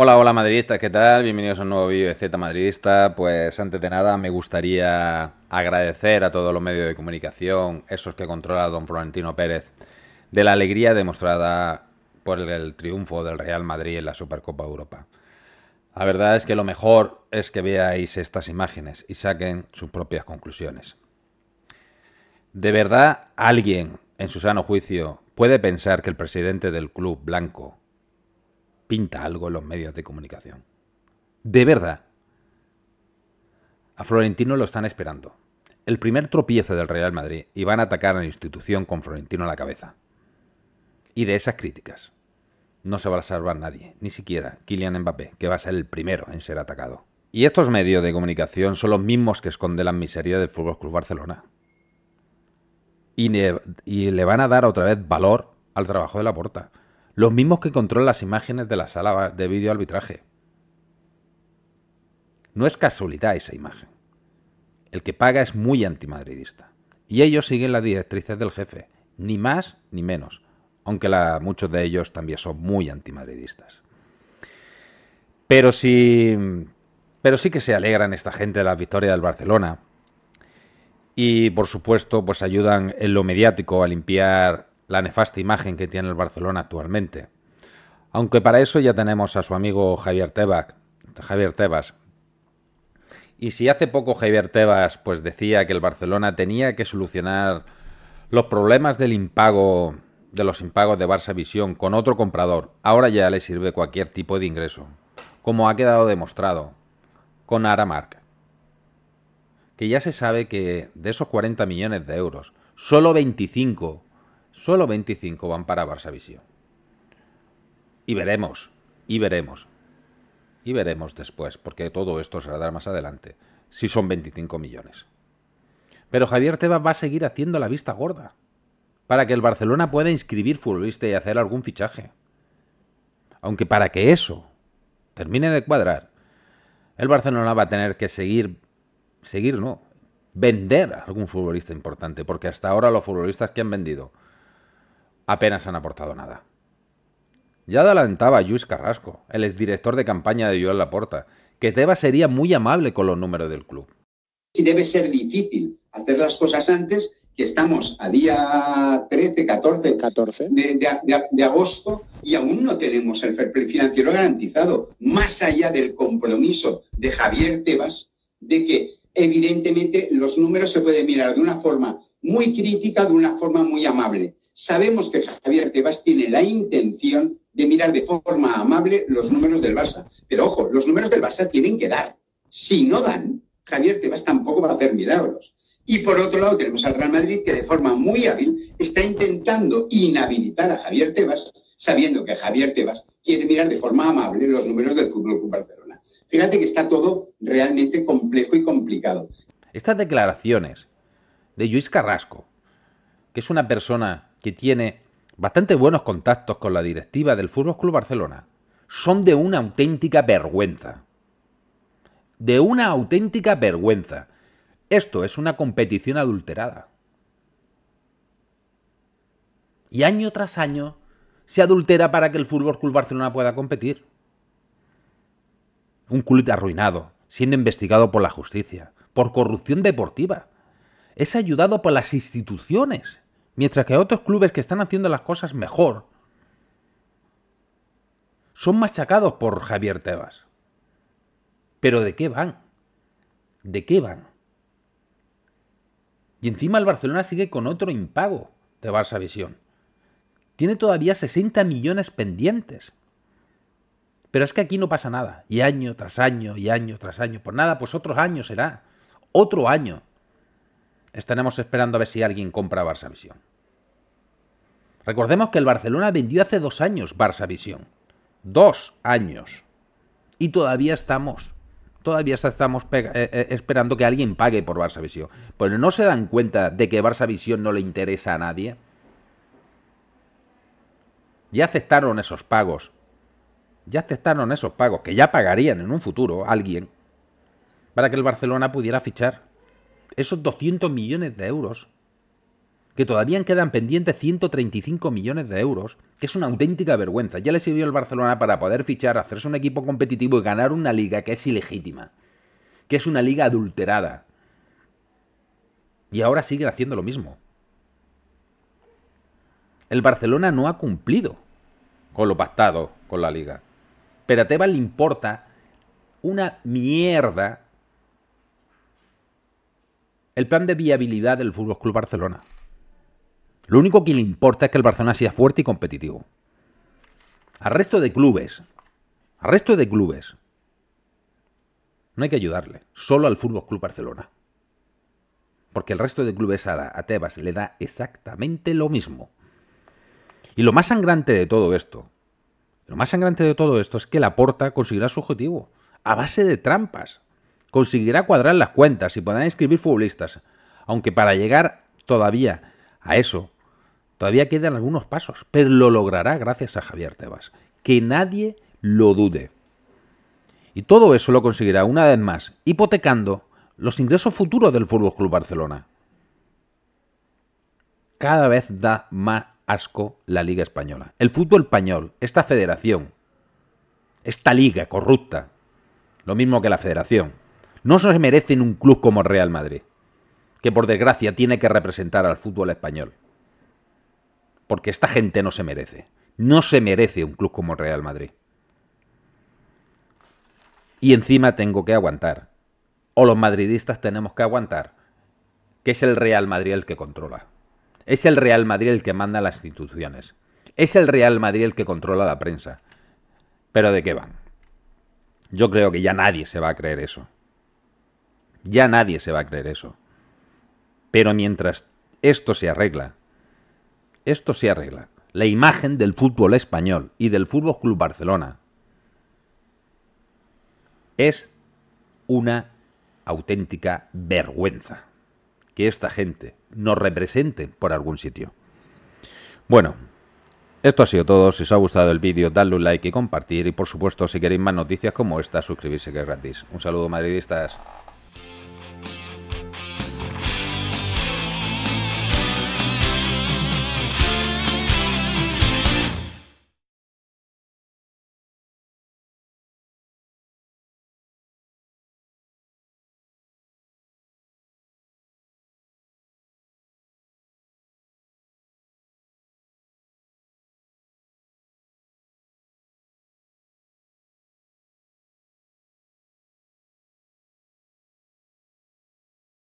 Hola, hola madridistas, ¿qué tal? Bienvenidos a un nuevo vídeo de Z Madridista. Pues antes de nada me gustaría agradecer a todos los medios de comunicación, esos que controla don Florentino Pérez, de la alegría demostrada por el triunfo del Real Madrid en la Supercopa Europa. La verdad es que lo mejor es que veáis estas imágenes y saquen sus propias conclusiones. ¿De verdad alguien, en su sano juicio, puede pensar que el presidente del club blanco, pinta algo en los medios de comunicación. De verdad. A Florentino lo están esperando. El primer tropiezo del Real Madrid y van a atacar a la institución con Florentino a la cabeza. Y de esas críticas no se va a salvar nadie, ni siquiera Kylian Mbappé, que va a ser el primero en ser atacado. Y estos medios de comunicación son los mismos que esconden la miseria del Fútbol Club Barcelona. Y, le van a dar otra vez valor al trabajo de la porta. Los mismos que controlan las imágenes de la sala de vídeo arbitraje. No es casualidad esa imagen. El que paga es muy antimadridista. Y ellos siguen las directrices del jefe, ni más ni menos, aunque muchos de ellos también son muy antimadridistas. Pero sí, pero sí que se alegran esta gente de la victoria del Barcelona. Y por supuesto, pues ayudan en lo mediático a limpiar la nefasta imagen que tiene el Barcelona actualmente. Aunque para eso ya tenemos a su amigo Javier, Javier Tebas. Y si hace poco Javier Tebas pues decía que el Barcelona tenía que solucionar los problemas del impago de los impagos de Barça Visión con otro comprador, ahora ya le sirve cualquier tipo de ingreso, como ha quedado demostrado con Aramark, que ya se sabe que de esos 40 millones de euros, solo 25 Solo 25 van para Barça Y veremos, y veremos. Y veremos después, porque todo esto se dar más adelante, si son 25 millones. Pero Javier Tebas va a seguir haciendo la vista gorda, para que el Barcelona pueda inscribir futbolista y hacer algún fichaje. Aunque para que eso termine de cuadrar, el Barcelona va a tener que seguir, seguir no, vender a algún futbolista importante, porque hasta ahora los futbolistas que han vendido apenas han aportado nada. Ya adelantaba Luis Carrasco, el exdirector de campaña de Joan Laporta, que Tebas sería muy amable con los números del club. si debe ser difícil hacer las cosas antes, que estamos a día 13, 14, De, agosto y aún no tenemos el financiero garantizado, más allá del compromiso de Javier Tebas de que evidentemente los números se pueden mirar de una forma muy crítica, de una forma muy amable, Sabemos que Javier Tebas tiene la intención de mirar de forma amable los números del Barça. Pero ojo, los números del Barça tienen que dar. Si no dan, Javier Tebas tampoco va a hacer milagros. Y por otro lado tenemos al Real Madrid que de forma muy hábil está intentando inhabilitar a Javier Tebas, sabiendo que Javier Tebas quiere mirar de forma amable los números del FC Barcelona. Fíjate que está todo realmente complejo y complicado. Estas declaraciones de Luis Carrasco, que es una persona que tiene bastante buenos contactos con la directiva del Fútbol Club Barcelona, son de una auténtica vergüenza. De una auténtica vergüenza. Esto es una competición adulterada. Y año tras año se adultera para que el Fútbol Club Barcelona pueda competir. Un culito arruinado, siendo investigado por la justicia, por corrupción deportiva. Es ayudado por las instituciones Mientras que otros clubes que están haciendo las cosas mejor son machacados por Javier Tebas. Pero ¿de qué van? ¿De qué van? Y encima el Barcelona sigue con otro impago de Barça Visión. Tiene todavía 60 millones pendientes. Pero es que aquí no pasa nada. Y año tras año, y año tras año. Por nada, pues otros años será. Otro año estaremos esperando a ver si alguien compra Barça Visión. Recordemos que el Barcelona vendió hace dos años Barça Visión. Dos años. Y todavía estamos. Todavía estamos eh, eh, esperando que alguien pague por Barça Visión. Pero no se dan cuenta de que Barça Visión no le interesa a nadie. Ya aceptaron esos pagos. Ya aceptaron esos pagos que ya pagarían en un futuro alguien para que el Barcelona pudiera fichar esos 200 millones de euros, que todavía quedan pendientes 135 millones de euros, que es una auténtica vergüenza. Ya le sirvió el Barcelona para poder fichar, hacerse un equipo competitivo y ganar una liga que es ilegítima, que es una liga adulterada. Y ahora siguen haciendo lo mismo. El Barcelona no ha cumplido con lo pactado con la liga. Pero a Teba le importa una mierda el plan de viabilidad del Fútbol Club Barcelona. Lo único que le importa es que el Barcelona sea fuerte y competitivo. Al resto de clubes, al resto de clubes, no hay que ayudarle, solo al Fútbol Club Barcelona. Porque el resto de clubes a, Tebas le da exactamente lo mismo. Y lo más sangrante de todo esto, lo más sangrante de todo esto es que la Porta conseguirá su objetivo a base de trampas conseguirá cuadrar las cuentas y podrán inscribir futbolistas, aunque para llegar todavía a eso, todavía quedan algunos pasos, pero lo logrará gracias a Javier Tebas. Que nadie lo dude. Y todo eso lo conseguirá una vez más, hipotecando los ingresos futuros del Fútbol Club Barcelona. Cada vez da más asco la Liga Española. El fútbol español, esta federación, esta liga corrupta, lo mismo que la federación, no se merecen un club como Real Madrid, que por desgracia tiene que representar al fútbol español. Porque esta gente no se merece. No se merece un club como Real Madrid. Y encima tengo que aguantar. O los madridistas tenemos que aguantar. Que es el Real Madrid el que controla. Es el Real Madrid el que manda las instituciones. Es el Real Madrid el que controla la prensa. Pero ¿de qué van? Yo creo que ya nadie se va a creer eso. Ya nadie se va a creer eso. Pero mientras esto se arregla, esto se arregla, la imagen del fútbol español y del Fútbol Club Barcelona es una auténtica vergüenza que esta gente nos represente por algún sitio. Bueno, esto ha sido todo. Si os ha gustado el vídeo, dadle un like y compartir. Y por supuesto, si queréis más noticias como esta, suscribirse que es gratis. Un saludo madridistas.